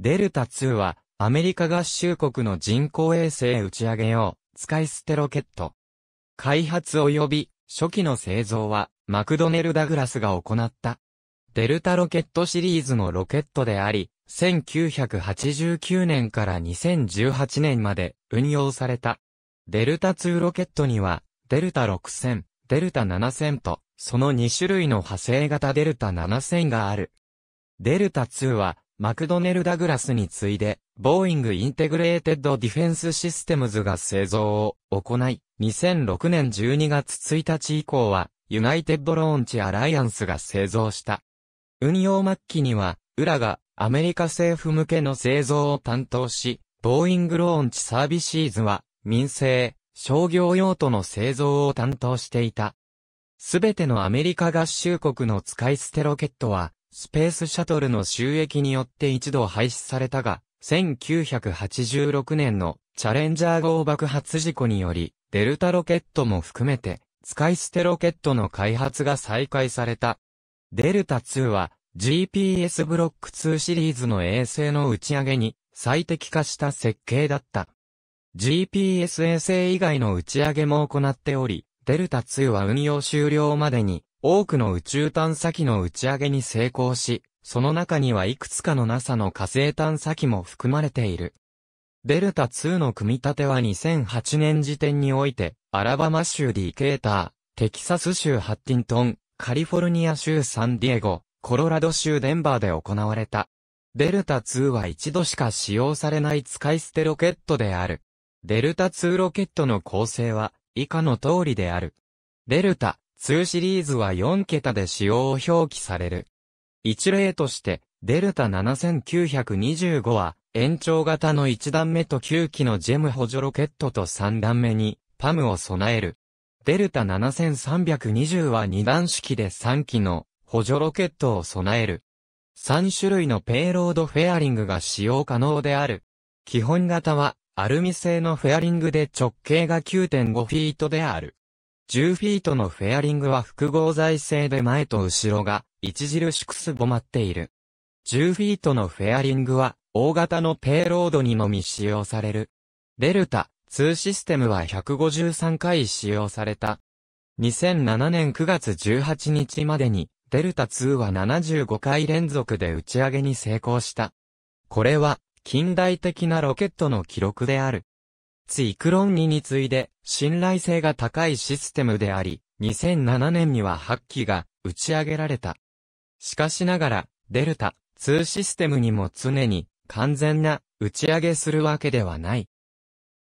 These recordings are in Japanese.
デルタ2は、アメリカ合衆国の人工衛星打ち上げ用、使い捨てロケット。開発及び、初期の製造は、マクドネル・ダグラスが行った。デルタロケットシリーズのロケットであり、1989年から2018年まで運用された。デルタ2ロケットには、デルタ6000、デルタ7000と、その2種類の派生型デルタ7000がある。デルタ2は、マクドネル・ダグラスに次いで、ボーイング・インテグレーテッド・ディフェンス・システムズが製造を行い、2006年12月1日以降は、ユナイテッド・ローンチ・アライアンスが製造した。運用末期には、ウラがアメリカ政府向けの製造を担当し、ボーイング・ローンチ・サービシーズは、民生、商業用途の製造を担当していた。すべてのアメリカ合衆国の使い捨てロケットは、スペースシャトルの収益によって一度廃止されたが、1986年のチャレンジャー号爆発事故により、デルタロケットも含めて、使い捨てロケットの開発が再開された。デルタ2は GPS ブロック2シリーズの衛星の打ち上げに最適化した設計だった。GPS 衛星以外の打ち上げも行っており、デルタ2は運用終了までに多くの宇宙探査機の打ち上げに成功し、その中にはいくつかの NASA の火星探査機も含まれている。デルタ2の組み立ては2008年時点において、アラバマ州ディケーター、テキサス州ハッティントン、カリフォルニア州サンディエゴ、コロラド州デンバーで行われた。デルタ2は一度しか使用されない使い捨てロケットである。デルタ2ロケットの構成は以下の通りである。デルタ2シリーズは4桁で使用を表記される。一例として、デルタ7925は、延長型の1段目と9機のジェム補助ロケットと3段目に、パムを備える。デルタ7320は2段式で3機の補助ロケットを備える。3種類のペイロードフェアリングが使用可能である。基本型はアルミ製のフェアリングで直径が9.5フィートである。10フィートのフェアリングは複合材製で前と後ろが著しくすぼまっている。10フィートのフェアリングは大型のペイロードにのみ使用される。デルタ2システムは153回使用された。2007年9月18日までにデルタ2は75回連続で打ち上げに成功した。これは近代的なロケットの記録である。ツイクロン2に次いで信頼性が高いシステムであり、2007年には8機が打ち上げられた。しかしながら、デルタ2システムにも常に完全な打ち上げするわけではない。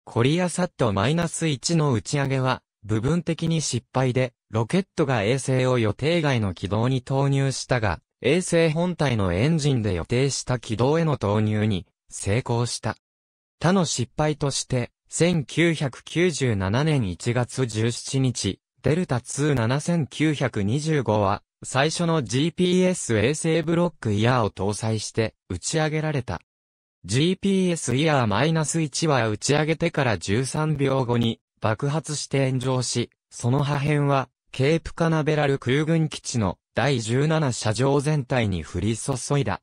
コリアサット -1 の打ち上げは部分的に失敗で、ロケットが衛星を予定外の軌道に投入したが、衛星本体のエンジンで予定した軌道への投入に成功した。他の失敗として、1997年1月17日、デルタ27925は、最初の GPS 衛星ブロックイヤーを搭載して打ち上げられた。GPS イヤー -1 は打ち上げてから13秒後に爆発して炎上し、その破片はケープカナベラル空軍基地の第17車場全体に降り注いだ。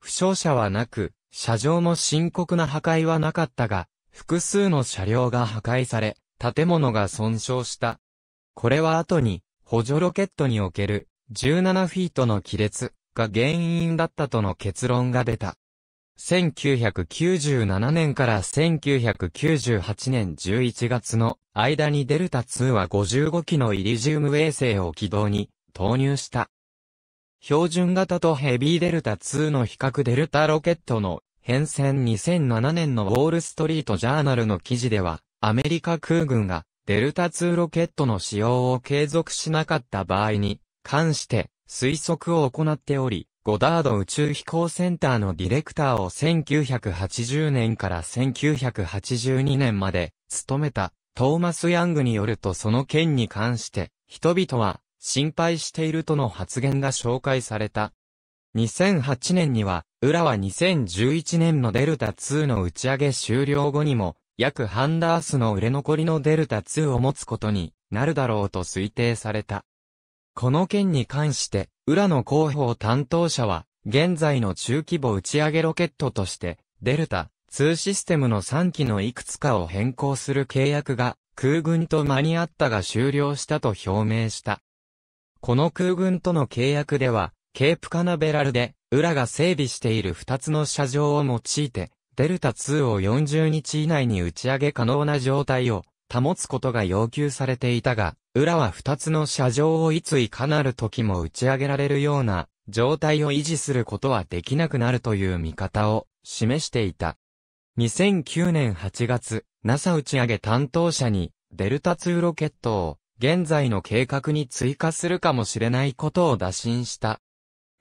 負傷者はなく、車上も深刻な破壊はなかったが、複数の車両が破壊され、建物が損傷した。これは後に、補助ロケットにおける17フィートの亀裂が原因だったとの結論が出た。1997年から1998年11月の間にデルタ2は55機のイリジウム衛星を軌道に投入した。標準型とヘビーデルタ2の比較デルタロケットの変遷2007年のウォールストリートジャーナルの記事では、アメリカ空軍がデルタ2ロケットの使用を継続しなかった場合に関して推測を行っており、ゴダード宇宙飛行センターのディレクターを1980年から1982年まで務めたトーマス・ヤングによるとその件に関して人々は心配しているとの発言が紹介された。2008年には、浦和2011年のデルタ2の打ち上げ終了後にも、約ハンダースの売れ残りのデルタ2を持つことになるだろうと推定された。この件に関して、浦の広報担当者は、現在の中規模打ち上げロケットとして、デルタ2システムの3機のいくつかを変更する契約が空軍と間に合ったが終了したと表明した。この空軍との契約では、ケープカナベラルで、ウラが整備している2つの車場を用いて、デルタ2を40日以内に打ち上げ可能な状態を保つことが要求されていたが、ウラは2つの車上をいついかなる時も打ち上げられるような状態を維持することはできなくなるという見方を示していた。2009年8月、NASA 打ち上げ担当者に、デルタ2ロケットを現在の計画に追加するかもしれないことを打診した。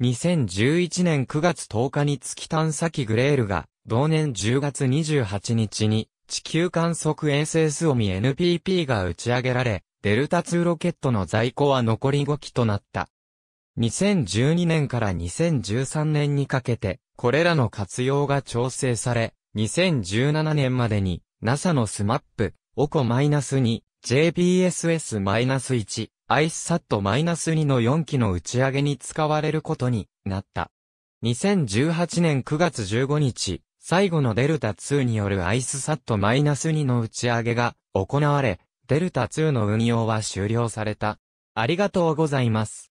2011年9月10日に月探査機グレールが、同年10月28日に、地球観測衛星スオミ NPP が打ち上げられ、デルタ2ロケットの在庫は残り5機となった。2012年から2013年にかけて、これらの活用が調整され、2017年までに、NASA のスマップ、OCO-2、JPSS-1、アイスサット -2 の4機の打ち上げに使われることになった。2018年9月15日、最後のデルタ2によるアイスサット -2 の打ち上げが行われ、デルタ2の運用は終了された。ありがとうございます。